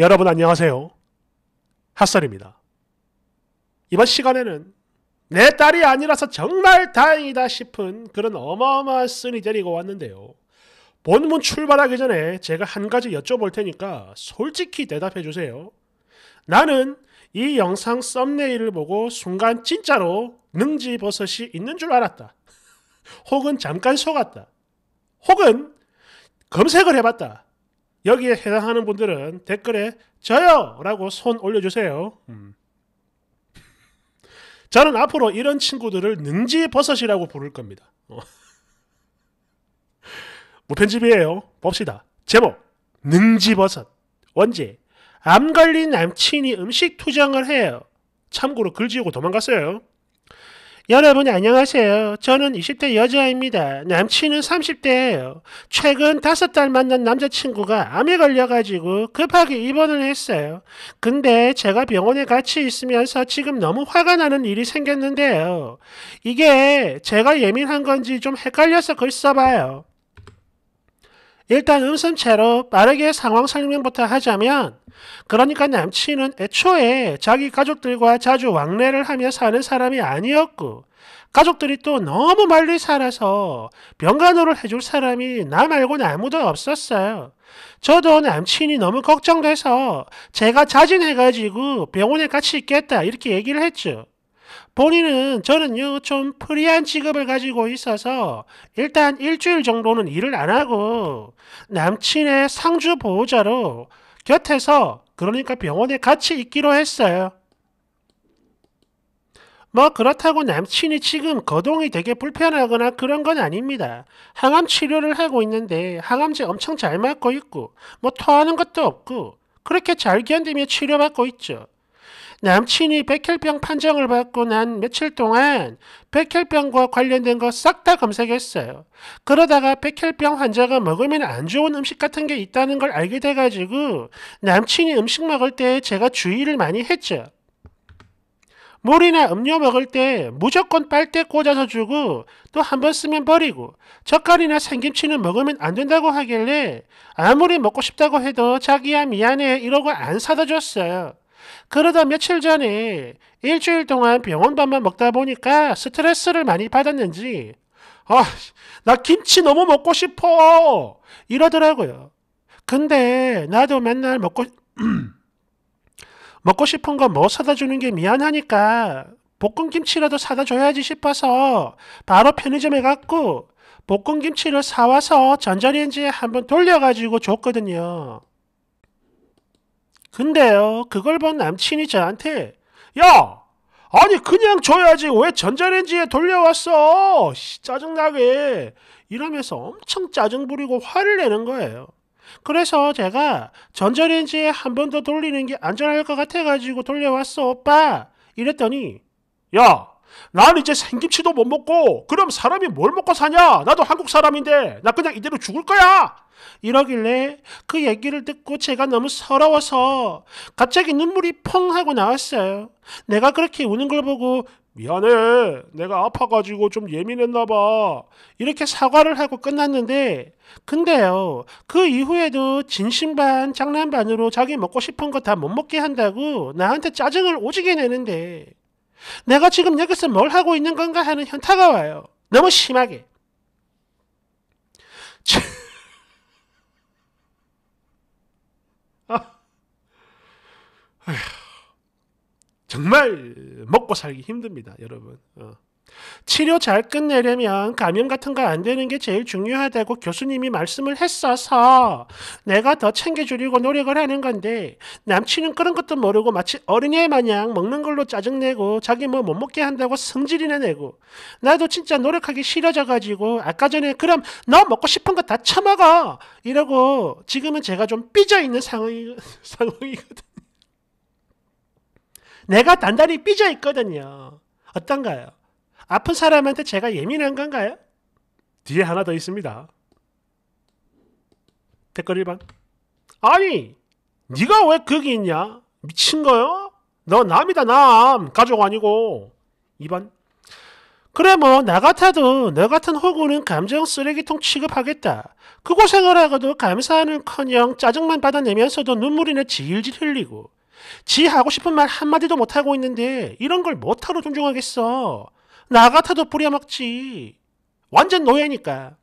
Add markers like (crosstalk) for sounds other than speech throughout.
여러분 안녕하세요. 핫설입니다. 이번 시간에는 내 딸이 아니라서 정말 다행이다 싶은 그런 어마어마한 쓴이 데리고 왔는데요. 본문 출발하기 전에 제가 한 가지 여쭤볼 테니까 솔직히 대답해 주세요. 나는 이 영상 썸네일을 보고 순간 진짜로 능지버섯이 있는 줄 알았다. 혹은 잠깐 속았다. 혹은 검색을 해봤다. 여기에 해당하는 분들은 댓글에 저요! 라고 손 올려주세요. 음. 저는 앞으로 이런 친구들을 능지버섯이라고 부를 겁니다. 어. 무편집이에요. 봅시다. 제목 능지버섯 언제 암 걸린 남친이 음식 투정을 해요. 참고로 글 지우고 도망갔어요. 여러분 안녕하세요. 저는 20대 여자입니다. 남친은 30대예요. 최근 5달 만난 남자친구가 암에 걸려가지고 급하게 입원을 했어요. 근데 제가 병원에 같이 있으면서 지금 너무 화가 나는 일이 생겼는데요. 이게 제가 예민한 건지 좀 헷갈려서 글 써봐요. 일단 음성체로 빠르게 상황 설명부터 하자면 그러니까 남친은 애초에 자기 가족들과 자주 왕래를 하며 사는 사람이 아니었고 가족들이 또 너무 멀리 살아서 병간호를 해줄 사람이 나 말고는 아무도 없었어요. 저도 남친이 너무 걱정돼서 제가 자진해가지고 병원에 같이 있겠다 이렇게 얘기를 했죠. 본인은 저는요 좀 프리한 직업을 가지고 있어서 일단 일주일 정도는 일을 안 하고 남친의 상주 보호자로 곁에서 그러니까 병원에 같이 있기로 했어요. 뭐 그렇다고 남친이 지금 거동이 되게 불편하거나 그런 건 아닙니다. 항암 치료를 하고 있는데 항암제 엄청 잘 맞고 있고 뭐 토하는 것도 없고 그렇게 잘 견디며 치료받고 있죠. 남친이 백혈병 판정을 받고 난 며칠 동안 백혈병과 관련된 거 싹 다 검색했어요. 그러다가 백혈병 환자가 먹으면 안 좋은 음식 같은 게 있다는 걸 알게 돼가지고 남친이 음식 먹을 때 제가 주의를 많이 했죠. 물이나 음료 먹을 때 무조건 빨대 꽂아서 주고 또 한 번 쓰면 버리고 젓갈이나 생김치는 먹으면 안 된다고 하길래 아무리 먹고 싶다고 해도 자기야 미안해 이러고 안 사다 줬어요. 그러다 며칠 전에 일주일 동안 병원밥만 먹다 보니까 스트레스를 많이 받았는지 아, 나 김치 너무 먹고 싶어 이러더라고요. 근데 나도 맨날 먹고 (clears throat) 먹고 싶은 거 뭐 사다 주는 게 미안하니까 볶음 김치라도 사다 줘야지 싶어서 바로 편의점에 갔고 볶음 김치를 사와서 전자레인지에 한번 돌려가지고 줬거든요. 근데요, 그걸 본 남친이 저한테, 야! 아니, 그냥 줘야지. 왜 전자레인지에 돌려왔어? 씨, 짜증나게. 이러면서 엄청 짜증 부리고 화를 내는 거예요. 그래서 제가 전자레인지에 한 번 더 돌리는 게 안전할 것 같아가지고 돌려왔어, 오빠. 이랬더니, 야! 난 이제 생김치도 못 먹고 그럼 사람이 뭘 먹고 사냐? 나도 한국 사람인데 나 그냥 이대로 죽을 거야. 이러길래 그 얘기를 듣고 제가 너무 서러워서 갑자기 눈물이 펑 하고 나왔어요. 내가 그렇게 우는 걸 보고 미안해. 내가 아파가지고 좀 예민했나봐. 이렇게 사과를 하고 끝났는데, 근데요, 그 이후에도 진심반, 장난반으로 자기 먹고 싶은 거 다 못 먹게 한다고 나한테 짜증을 오지게 내는데, 내가 지금 여기서 뭘 하고 있는 건가 하는 현타가 와요. 너무 심하게. (laughs) 아, 정말 먹고 살기 힘듭니다, 여러분. 어. 치료 잘 끝내려면 감염 같은 거 안 되는 게 제일 중요하다고 교수님이 말씀을 했어서 내가 더 챙겨주려고 노력을 하는 건데 남친은 그런 것도 모르고 마치 어린애 마냥 먹는 걸로 짜증내고 자기 뭐 못 먹게 한다고 성질이나 내고 나도 진짜 노력하기 싫어져가지고 아까 전에 그럼 너 먹고 싶은 거 다 처먹어 이러고 지금은 제가 좀 삐져있는 상황이, (laughs) 상황이거든 내가 단단히 삐져있거든요 어떤가요? 아픈 사람한테 제가 예민한 건가요? 뒤에 하나 더 있습니다. 댓글 1번. 아니, 네가 왜 거기 있냐? 미친 거요? 너 남이다 남. 가족 아니고. 2번. 그래 뭐 나 같아도 너 같은 호구는 감정 쓰레기통 취급하겠다. 그 고생을 하고도 감사하는커녕 짜증만 받아내면서도 눈물이나 질질 흘리고 지 하고 싶은 말 한마디도 못하고 있는데 이런 걸 못하러 존중하겠어. 나 같아도 뿌려먹지. 완전 노예니까.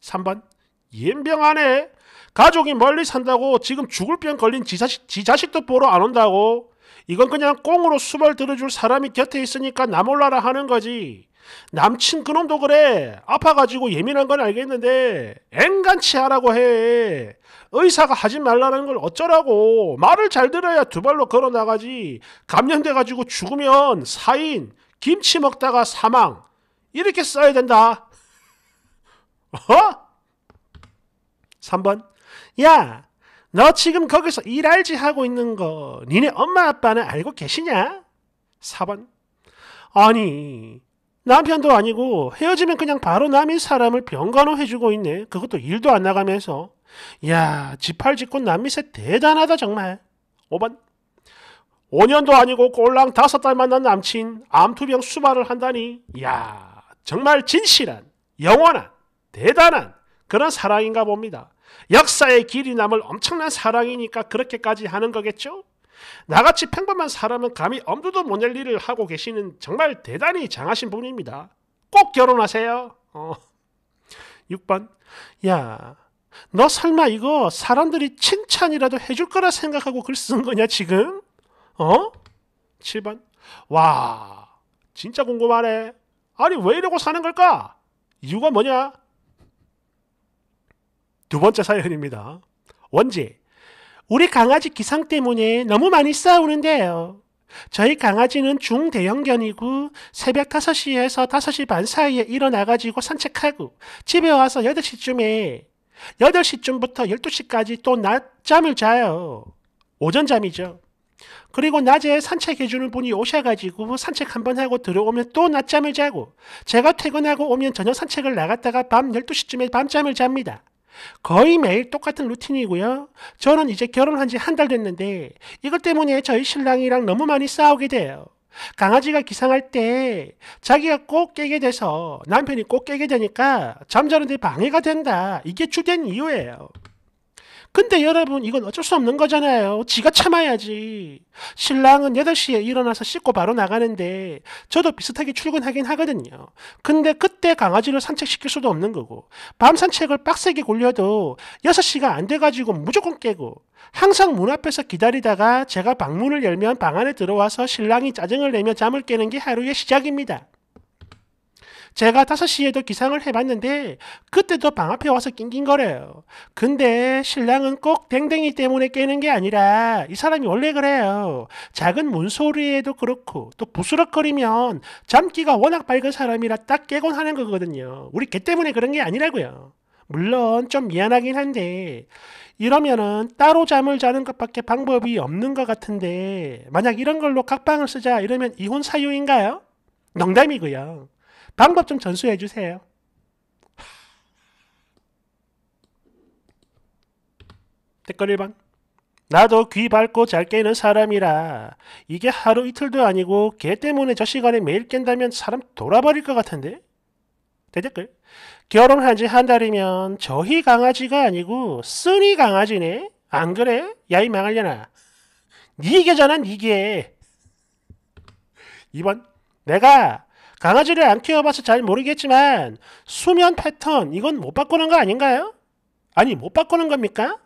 3번 이병 안에 가족이 멀리 산다고 지금 죽을 병 걸린 지자식, 지자식도 보러 안 온다고 이건 그냥 꽁으로 수발 들어줄 사람이 곁에 있으니까 나 몰라라 하는 거지. 남친 그놈도 그래. 아파가지고 예민한 건 알겠는데 앵간치 하라고 해. 의사가 하지 말라는 걸 어쩌라고. 말을 잘 들어야 두 발로 걸어 나가지. 감염돼가지고 죽으면 사인 김치 먹다가 사망 이렇게 써야 된다. 어? 3번 야너 지금 거기서 일할지 하고 있는 거 니네 엄마 아빠는 알고 계시냐? 4번 아니 남편도 아니고 헤어지면 그냥 바로 남인 사람을 병간호 해주고 있네. 그것도 일도 안 나가면서. 야, 지팔 짓고 남미새 대단하다 정말. 5번. 5년도 아니고 꼴랑 5달 만난 남친 암투병 수발을 한다니 야 정말 진실한 영원한 대단한 그런 사랑인가 봅니다. 역사의 길이 남을 엄청난 사랑이니까 그렇게까지 하는 거겠죠? 나같이 평범한 사람은 감히 엄두도 못 낼 일을 하고 계시는 정말 대단히 장하신 분입니다. 꼭 결혼하세요. 어. 6번 야, 너 설마 이거 사람들이 칭찬이라도 해줄 거라 생각하고 글 쓴 거냐 지금? 어? 7번. 와, 진짜 궁금하네. 아니, 왜 이러고 사는 걸까? 이유가 뭐냐? 두 번째 사연입니다. 원지. 우리 강아지 기상 때문에 너무 많이 싸우는데요. 저희 강아지는 중대형견이고 새벽 5시에서 5시 반 사이에 일어나가지고 산책하고 집에 와서 8시쯤에 8시쯤부터 12시까지 또 낮잠을 자요. 오전잠이죠. 그리고 낮에 산책해주는 분이 오셔가지고 산책 한 번 하고 들어오면 또 낮잠을 자고 제가 퇴근하고 오면 저녁 산책을 나갔다가 밤 12시쯤에 밤잠을 잡니다. 거의 매일 똑같은 루틴이고요. 저는 이제 결혼한 지 한 달 됐는데 이것 때문에 저희 신랑이랑 너무 많이 싸우게 돼요. 강아지가 기상할 때 자기가 꼭 깨게 돼서 남편이 꼭 깨게 되니까 잠자는데 방해가 된다. 이게 주된 이유예요. 근데 여러분 이건 어쩔 수 없는 거잖아요. 지가 참아야지. 신랑은 8시에 일어나서 씻고 바로 나가는데 저도 비슷하게 출근하긴 하거든요. 근데 그때 강아지를 산책시킬 수도 없는 거고 밤 산책을 빡세게 굴려도 6시가 안 돼가지고 무조건 깨고 항상 문 앞에서 기다리다가 제가 방문을 열면 방 안에 들어와서 신랑이 짜증을 내며 잠을 깨는 게 하루의 시작입니다. 제가 5시에도 기상을 해봤는데 그때도 방 앞에 와서 낑낑거려요. 근데 신랑은 꼭 댕댕이 때문에 깨는 게 아니라 이 사람이 원래 그래요. 작은 문소리에도 그렇고 또 부스럭거리면 잠귀가 워낙 밝은 사람이라 딱 깨곤 하는 거거든요. 우리 개 때문에 그런 게 아니라고요. 물론 좀 미안하긴 한데 이러면은 따로 잠을 자는 것밖에 방법이 없는 것 같은데 만약 이런 걸로 각방을 쓰자 이러면 이혼 사유인가요? 농담이고요. 방법 좀 전수해 주세요. 댓글 1번 나도 귀 밟고 잘 깨는 사람이라 이게 하루 이틀도 아니고 걔 때문에 저 시간에 매일 깬다면 사람 돌아버릴 것 같은데? 대댓글 네, 결혼한 지 한 달이면 저희 강아지가 아니고 쓰니 강아지네? 안 그래? 야이 망할려나 니게잖아 니게 2번 내가 강아지를 안 키워봐서 잘 모르겠지만 수면 패턴 이건 못 바꾸는 거 아닌가요? 아니 못 바꾸는 겁니까?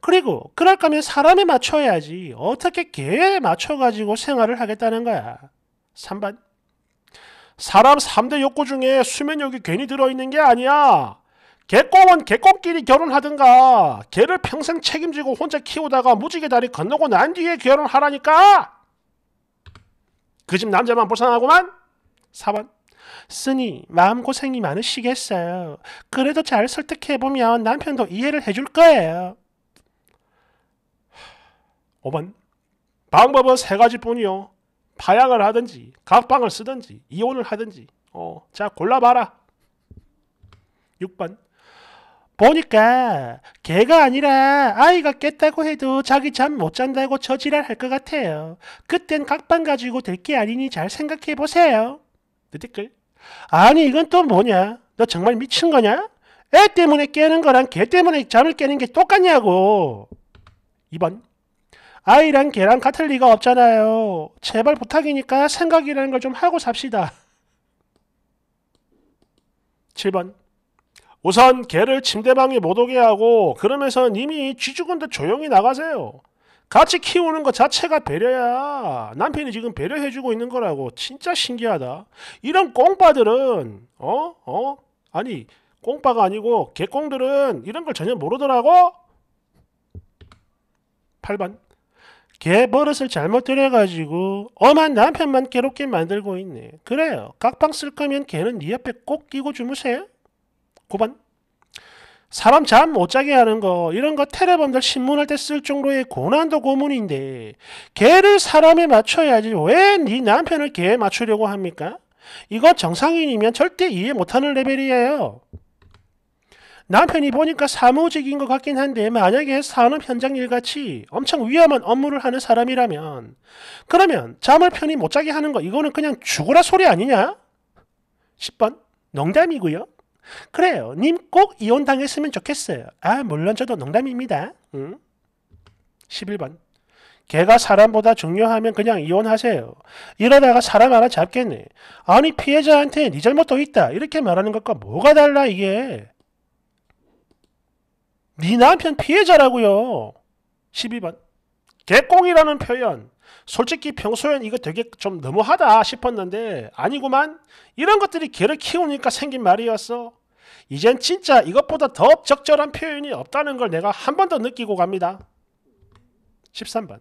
그리고 그럴 거면 사람에 맞춰야지 어떻게 개에 맞춰가지고 생활을 하겠다는 거야. 3번 사람 3대 욕구 중에 수면욕이 괜히 들어있는 게 아니야. 개껌은 개껌끼리 결혼하든가 개를 평생 책임지고 혼자 키우다가 무지개 다리 건너고 난 뒤에 결혼하라니까. 그 집 남자만 불쌍하구만. 4번 쓰니 마음고생이 많으시겠어요. 그래도 잘 설득해보면 남편도 이해를 해줄 거예요. 5번 방법은 세 가지뿐이요. 파양을 하든지 각방을 쓰든지 이혼을 하든지 어, 자 골라봐라. 6번 보니까 개가 아니라 아이가 깼다고 해도 자기 잠 못 잔다고 저지랄 할 것 같아요. 그땐 각방 가지고 될 게 아니니 잘 생각해 보세요. 댓글. 아니 이건 또 뭐냐? 너 정말 미친 거냐? 애 때문에 깨는 거랑 개 때문에 잠을 깨는 게 똑같냐고. 2번. 아이랑 개랑 같을 리가 없잖아요. 제발 부탁이니까 생각이라는 걸 좀 하고 삽시다. 7번. 우선 개를 침대방에 못 오게 하고 그러면서 님이 쥐죽은 듯 조용히 나가세요. 같이 키우는 것 자체가 배려야 남편이 지금 배려해주고 있는 거라고 진짜 신기하다 이런 꽁빠들은 어? 어? 아니 꽁빠가 아니고 개꽁들은 이런 걸 전혀 모르더라고 8번 개 버릇을 잘못 들여가지고 엄한 남편만 괴롭게 만들고 있네 그래요 각방 쓸 거면 개는 네 옆에 꼭 끼고 주무세요 9번 사람 잠 못 자게 하는 거 이런 거 테레범들 신문할 때 쓸 정도의 고난도 고문인데 개를 사람에 맞춰야지 왜 네 남편을 개에 맞추려고 합니까? 이거 정상인이면 절대 이해 못하는 레벨이에요. 남편이 보니까 사무직인 것 같긴 한데 만약에 산업 현장 일같이 엄청 위험한 업무를 하는 사람이라면 그러면 잠을 편히 못 자게 하는 거 이거는 그냥 죽으라 소리 아니냐? 10번 농담이고요. 그래요. 님 꼭 이혼당했으면 좋겠어요. 아, 물론 저도 농담입니다. 응? 11번. 개가 사람보다 중요하면 그냥 이혼하세요. 이러다가 사람 하나 잡겠네. 아니 피해자한테 네 잘못도 있다. 이렇게 말하는 것과 뭐가 달라 이게. 네 남편 피해자라고요. 12번. 개꽁이라는 표현. 솔직히 평소엔 이거 되게 좀 너무하다 싶었는데 아니구만 이런 것들이 개를 키우니까 생긴 말이었어. 이젠 진짜 이것보다 더 적절한 표현이 없다는 걸 내가 한 번 더 느끼고 갑니다. 13번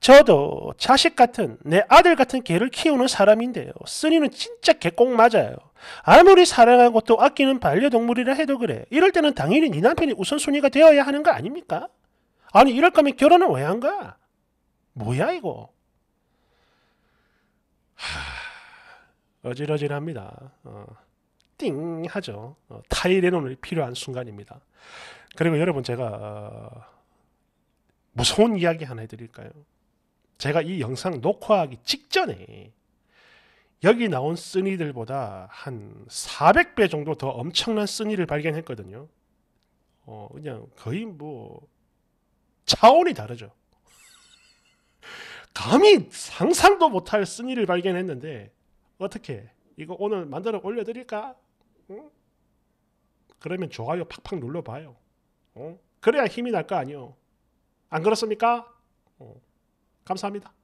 저도 자식 같은 내 아들 같은 개를 키우는 사람인데요. 쓰니는 진짜 개 꼭 맞아요. 아무리 사랑하고 또 아끼는 반려동물이라 해도 그래. 이럴 때는 당연히 네 남편이 우선순위가 되어야 하는 거 아닙니까? 아니 이럴 거면 결혼은 왜 한 거야? 뭐야 이거? 하, 어질어질합니다. 어, 띵 하죠. 어, 타이레놀이 필요한 순간입니다. 그리고 여러분 제가 어, 무서운 이야기 하나 해드릴까요? 제가 이 영상 녹화하기 직전에 여기 나온 쓰니들보다 한 400배 정도 더 엄청난 쓰니를 발견했거든요. 어, 그냥 거의 뭐 차원이 다르죠. 감히 상상도 못할 쓴일을 발견했는데 어떻게 이거 오늘 만들어 올려드릴까? 응? 그러면 좋아요 팍팍 눌러봐요. 어? 그래야 힘이 날 거 아니요. 안 그렇습니까? 어. 감사합니다.